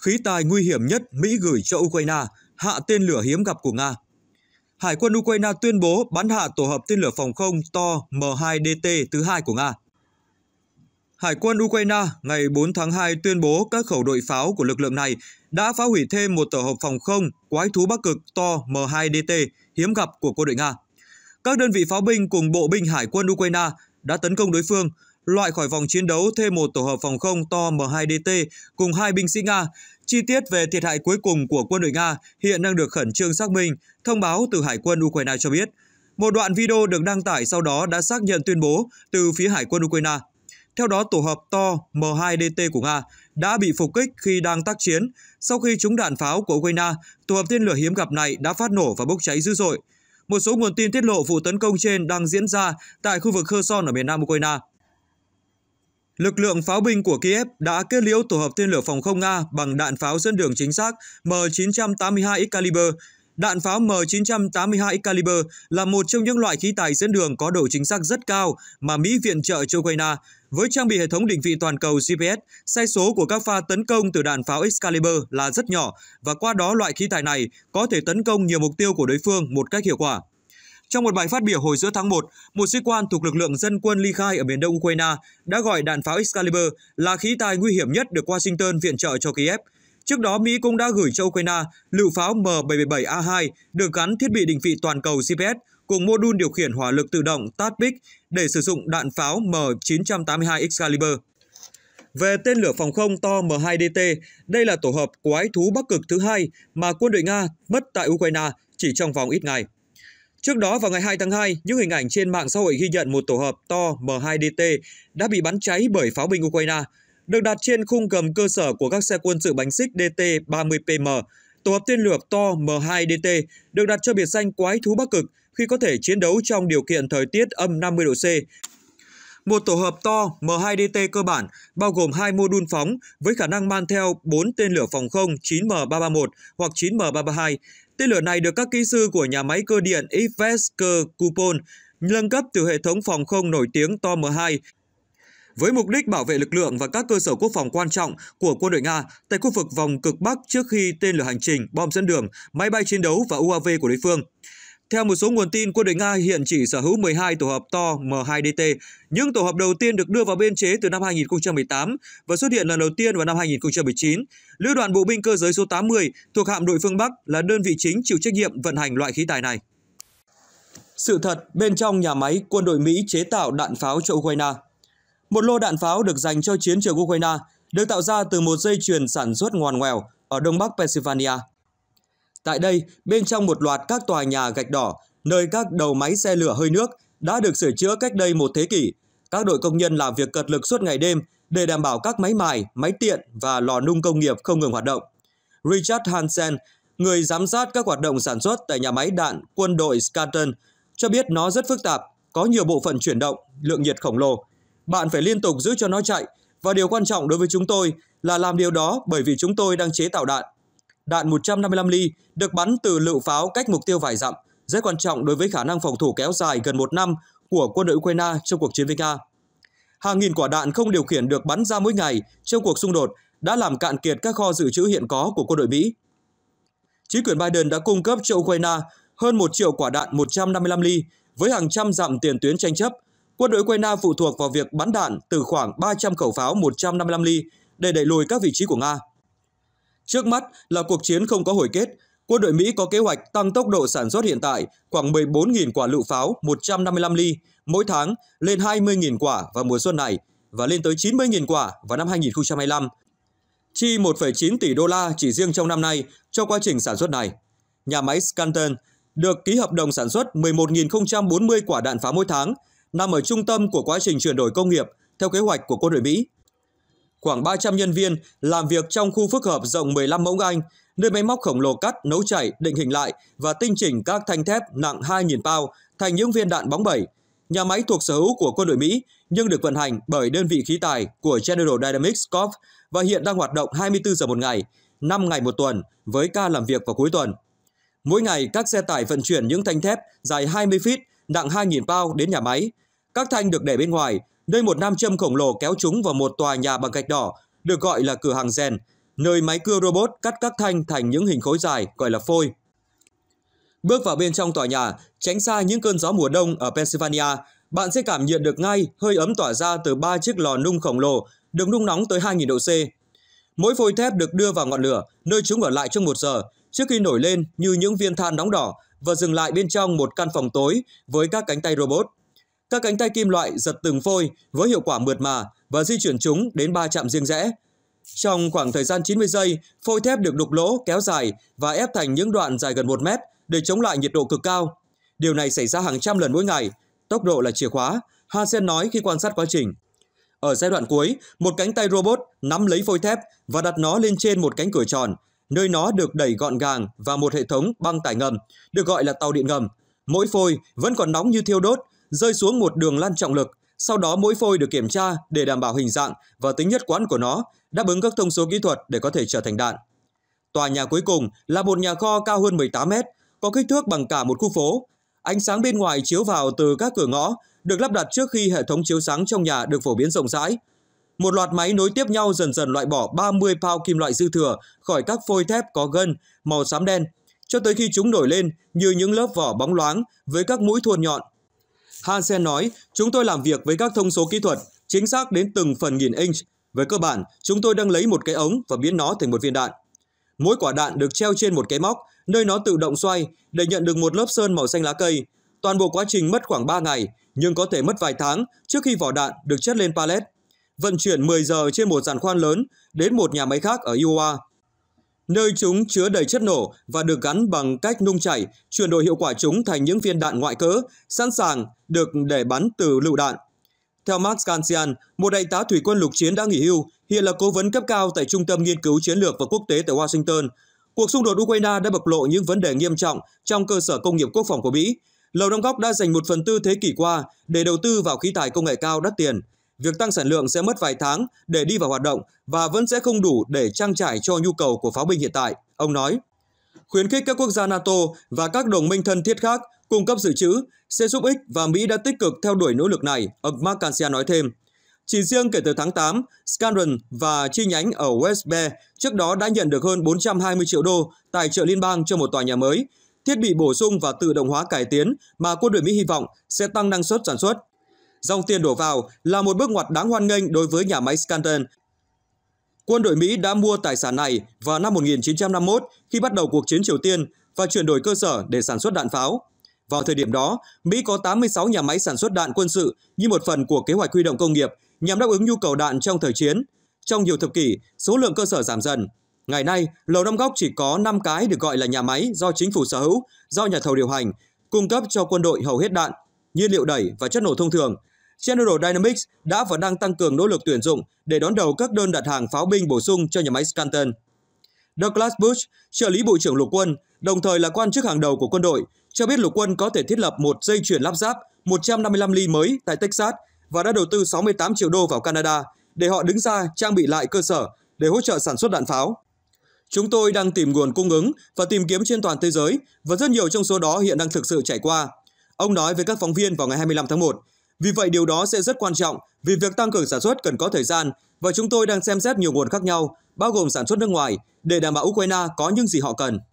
khí tài nguy hiểm nhất Mỹ gửi cho Ukraine, hạ tên lửa hiếm gặp của Nga. Hải quân Ukraine tuyên bố bắn hạ tổ hợp tên lửa phòng không to M2DT thứ hai của Nga. Hải quân Ukraine ngày 4 tháng 2 tuyên bố các khẩu đội pháo của lực lượng này đã phá hủy thêm một tổ hợp phòng không quái thú Bắc Cực to M2DT hiếm gặp của quân đội Nga. Các đơn vị pháo binh cùng bộ binh Hải quân Ukraine đã tấn công đối phương, loại khỏi vòng chiến đấu thêm một tổ hợp phòng không to M2DT cùng hai binh sĩ Nga. Chi tiết về thiệt hại cuối cùng của quân đội Nga hiện đang được khẩn trương xác minh, thông báo từ Hải quân Ukraine cho biết. Một đoạn video được đăng tải sau đó đã xác nhận tuyên bố từ phía Hải quân Ukraine. Theo đó, tổ hợp to M2DT của Nga đã bị phục kích khi đang tác chiến. Sau khi trúng đạn pháo của Ukraine, tổ hợp tên lửa hiếm gặp này đã phát nổ và bốc cháy dữ dội. Một số nguồn tin tiết lộ vụ tấn công trên đang diễn ra tại khu vực Kherson ở miền nam Ukraine. Lực lượng pháo binh của Kiev đã kết liễu tổ hợp tên lửa phòng không Nga bằng đạn pháo dẫn đường chính xác M982 Excalibur. Đạn pháo M982 Excalibur là một trong những loại khí tài dẫn đường có độ chính xác rất cao mà Mỹ viện trợ cho Ukraine. Với trang bị hệ thống định vị toàn cầu GPS, sai số của các pha tấn công từ đạn pháo Excalibur là rất nhỏ và qua đó loại khí tài này có thể tấn công nhiều mục tiêu của đối phương một cách hiệu quả. Trong một bài phát biểu hồi giữa tháng 1, một sĩ quan thuộc lực lượng dân quân ly khai ở miền đông Ukraine đã gọi đạn pháo Excalibur là khí tài nguy hiểm nhất được Washington viện trợ cho Kiev. Trước đó, Mỹ cũng đã gửi cho Ukraine lựu pháo M777A2 được gắn thiết bị định vị toàn cầu GPS cùng mô đun điều khiển hỏa lực tự động TATBIC để sử dụng đạn pháo M982 Excalibur. Về tên lửa phòng không to M2DT, đây là tổ hợp quái thú Bắc Cực thứ hai mà quân đội Nga mất tại Ukraine chỉ trong vòng ít ngày. Trước đó vào ngày 2 tháng 2, những hình ảnh trên mạng xã hội ghi nhận một tổ hợp to M2DT đã bị bắn cháy bởi pháo binh Ukraine, được đặt trên khung cầm cơ sở của các xe quân sự bánh xích DT-30PM. Tổ hợp tên lửa to M2DT được đặt cho biệt danh quái thú Bắc Cực khi có thể chiến đấu trong điều kiện thời tiết âm 50 độ C. Một tổ hợp to M2DT cơ bản bao gồm hai mô đun phóng với khả năng mang theo 4 tên lửa phòng không 9M331 hoặc 9M332 Tên lửa này được các kỹ sư của nhà máy cơ điện Ivesker Kupol nâng cấp từ hệ thống phòng không nổi tiếng TOM-2 với mục đích bảo vệ lực lượng và các cơ sở quốc phòng quan trọng của quân đội Nga tại khu vực vòng cực Bắc trước khi tên lửa hành trình, bom dẫn đường, máy bay chiến đấu và UAV của đối phương. Theo một số nguồn tin, quân đội Nga hiện chỉ sở hữu 12 tổ hợp to M2DT. Những tổ hợp đầu tiên được đưa vào biên chế từ năm 2018 và xuất hiện lần đầu tiên vào năm 2019. Lữ đoàn bộ binh cơ giới số 80 thuộc hạm đội phương Bắc là đơn vị chính chịu trách nhiệm vận hành loại khí tài này. Sự thật, bên trong nhà máy, quân đội Mỹ chế tạo đạn pháo cho Ukraine. Một lô đạn pháo được dành cho chiến trường Ukraine được tạo ra từ một dây chuyền sản xuất ngoan ngoèo ở đông bắc Pennsylvania – Tại đây, bên trong một loạt các tòa nhà gạch đỏ, nơi các đầu máy xe lửa hơi nước đã được sửa chữa cách đây một thế kỷ, các đội công nhân làm việc cật lực suốt ngày đêm để đảm bảo các máy mài, máy tiện và lò nung công nghiệp không ngừng hoạt động. Richard Hansen, người giám sát các hoạt động sản xuất tại nhà máy đạn quân đội Scanton, cho biết nó rất phức tạp, có nhiều bộ phận chuyển động, lượng nhiệt khổng lồ. Bạn phải liên tục giữ cho nó chạy và điều quan trọng đối với chúng tôi là làm điều đó bởi vì chúng tôi đang chế tạo đạn đạn 155 ly được bắn từ lựu pháo cách mục tiêu vài dặm, rất quan trọng đối với khả năng phòng thủ kéo dài gần một năm của quân đội Ukraine trong cuộc chiến với Nga. Hàng nghìn quả đạn không điều khiển được bắn ra mỗi ngày trong cuộc xung đột đã làm cạn kiệt các kho dự trữ hiện có của quân đội Mỹ. Chính quyền Biden đã cung cấp cho Ukraine hơn 1 triệu quả đạn 155 ly với hàng trăm dặm tiền tuyến tranh chấp. Quân đội Ukraine phụ thuộc vào việc bắn đạn từ khoảng 300 khẩu pháo 155 ly để đẩy lùi các vị trí của Nga. Trước mắt là cuộc chiến không có hồi kết, quân đội Mỹ có kế hoạch tăng tốc độ sản xuất hiện tại khoảng 14.000 quả lựu pháo 155 ly mỗi tháng lên 20.000 quả vào mùa xuân này và lên tới 90.000 quả vào năm 2025. Chi 1,9 tỷ đô la chỉ riêng trong năm nay cho quá trình sản xuất này. Nhà máy Scanton được ký hợp đồng sản xuất 11.040 quả đạn pháo mỗi tháng, nằm ở trung tâm của quá trình chuyển đổi công nghiệp theo kế hoạch của quân đội Mỹ khoảng 300 nhân viên làm việc trong khu phức hợp rộng 15 mẫu Anh, nơi máy móc khổng lồ cắt, nấu chảy, định hình lại và tinh chỉnh các thanh thép nặng 2.000 bao thành những viên đạn bóng bẩy. Nhà máy thuộc sở hữu của quân đội Mỹ nhưng được vận hành bởi đơn vị khí tài của General Dynamics Corp và hiện đang hoạt động 24 giờ một ngày, 5 ngày một tuần với ca làm việc vào cuối tuần. Mỗi ngày, các xe tải vận chuyển những thanh thép dài 20 feet, nặng 2.000 bao đến nhà máy. Các thanh được để bên ngoài nơi một nam châm khổng lồ kéo chúng vào một tòa nhà bằng gạch đỏ, được gọi là cửa hàng rèn, nơi máy cưa robot cắt các thanh thành những hình khối dài gọi là phôi. Bước vào bên trong tòa nhà, tránh xa những cơn gió mùa đông ở Pennsylvania, bạn sẽ cảm nhận được ngay hơi ấm tỏa ra từ ba chiếc lò nung khổng lồ được nung nóng tới 2.000 độ C. Mỗi phôi thép được đưa vào ngọn lửa, nơi chúng ở lại trong một giờ, trước khi nổi lên như những viên than nóng đỏ và dừng lại bên trong một căn phòng tối với các cánh tay robot. Các cánh tay kim loại giật từng phôi với hiệu quả mượt mà và di chuyển chúng đến ba trạm riêng rẽ. Trong khoảng thời gian 90 giây, phôi thép được đục lỗ kéo dài và ép thành những đoạn dài gần 1 mét để chống lại nhiệt độ cực cao. Điều này xảy ra hàng trăm lần mỗi ngày. Tốc độ là chìa khóa, Hansen nói khi quan sát quá trình. Ở giai đoạn cuối, một cánh tay robot nắm lấy phôi thép và đặt nó lên trên một cánh cửa tròn, nơi nó được đẩy gọn gàng và một hệ thống băng tải ngầm, được gọi là tàu điện ngầm. Mỗi phôi vẫn còn nóng như thiêu đốt rơi xuống một đường lăn trọng lực, sau đó mỗi phôi được kiểm tra để đảm bảo hình dạng và tính nhất quán của nó, đáp ứng các thông số kỹ thuật để có thể trở thành đạn. Tòa nhà cuối cùng là một nhà kho cao hơn 18 mét, có kích thước bằng cả một khu phố. Ánh sáng bên ngoài chiếu vào từ các cửa ngõ, được lắp đặt trước khi hệ thống chiếu sáng trong nhà được phổ biến rộng rãi. Một loạt máy nối tiếp nhau dần dần loại bỏ 30 pound kim loại dư thừa khỏi các phôi thép có gân, màu xám đen, cho tới khi chúng nổi lên như những lớp vỏ bóng loáng với các mũi thuôn nhọn Hansen nói, chúng tôi làm việc với các thông số kỹ thuật, chính xác đến từng phần nghìn inch. Với cơ bản, chúng tôi đang lấy một cái ống và biến nó thành một viên đạn. Mỗi quả đạn được treo trên một cái móc, nơi nó tự động xoay để nhận được một lớp sơn màu xanh lá cây. Toàn bộ quá trình mất khoảng 3 ngày, nhưng có thể mất vài tháng trước khi vỏ đạn được chất lên pallet. Vận chuyển 10 giờ trên một giàn khoan lớn đến một nhà máy khác ở Iowa nơi chúng chứa đầy chất nổ và được gắn bằng cách nung chảy, chuyển đổi hiệu quả chúng thành những viên đạn ngoại cỡ, sẵn sàng được để bắn từ lựu đạn. Theo Max Gansian, một đại tá thủy quân lục chiến đã nghỉ hưu, hiện là cố vấn cấp cao tại Trung tâm Nghiên cứu Chiến lược và Quốc tế tại Washington. Cuộc xung đột Ukraine đã bộc lộ những vấn đề nghiêm trọng trong cơ sở công nghiệp quốc phòng của Mỹ. Lầu Đông Góc đã dành một phần tư thế kỷ qua để đầu tư vào khí tài công nghệ cao đắt tiền việc tăng sản lượng sẽ mất vài tháng để đi vào hoạt động và vẫn sẽ không đủ để trang trải cho nhu cầu của pháo binh hiện tại, ông nói. Khuyến khích các quốc gia NATO và các đồng minh thân thiết khác cung cấp dự trữ sẽ giúp ích và Mỹ đã tích cực theo đuổi nỗ lực này, ông Mark Garcia nói thêm. Chỉ riêng kể từ tháng 8, Scandron và chi nhánh ở West Bay trước đó đã nhận được hơn 420 triệu đô tài trợ liên bang cho một tòa nhà mới, thiết bị bổ sung và tự động hóa cải tiến mà quân đội Mỹ hy vọng sẽ tăng năng suất sản xuất dòng tiền đổ vào là một bước ngoặt đáng hoan nghênh đối với nhà máy Scanton. Quân đội Mỹ đã mua tài sản này vào năm 1951 khi bắt đầu cuộc chiến Triều Tiên và chuyển đổi cơ sở để sản xuất đạn pháo. Vào thời điểm đó, Mỹ có 86 nhà máy sản xuất đạn quân sự như một phần của kế hoạch huy động công nghiệp nhằm đáp ứng nhu cầu đạn trong thời chiến. Trong nhiều thập kỷ, số lượng cơ sở giảm dần. Ngày nay, Lầu Năm Góc chỉ có 5 cái được gọi là nhà máy do chính phủ sở hữu, do nhà thầu điều hành, cung cấp cho quân đội hầu hết đạn, nhiên liệu đẩy và chất nổ thông thường, General Dynamics đã và đang tăng cường nỗ lực tuyển dụng để đón đầu các đơn đặt hàng pháo binh bổ sung cho nhà máy Scanton. Douglas Bush, trợ lý Bộ trưởng Lục quân, đồng thời là quan chức hàng đầu của quân đội, cho biết Lục quân có thể thiết lập một dây chuyển lắp ráp 155 ly mới tại Texas và đã đầu tư 68 triệu đô vào Canada để họ đứng ra trang bị lại cơ sở để hỗ trợ sản xuất đạn pháo. Chúng tôi đang tìm nguồn cung ứng và tìm kiếm trên toàn thế giới và rất nhiều trong số đó hiện đang thực sự trải qua. Ông nói với các phóng viên vào ngày 25 tháng 1 vì vậy điều đó sẽ rất quan trọng vì việc tăng cường sản xuất cần có thời gian và chúng tôi đang xem xét nhiều nguồn khác nhau, bao gồm sản xuất nước ngoài, để đảm bảo Ukraine có những gì họ cần.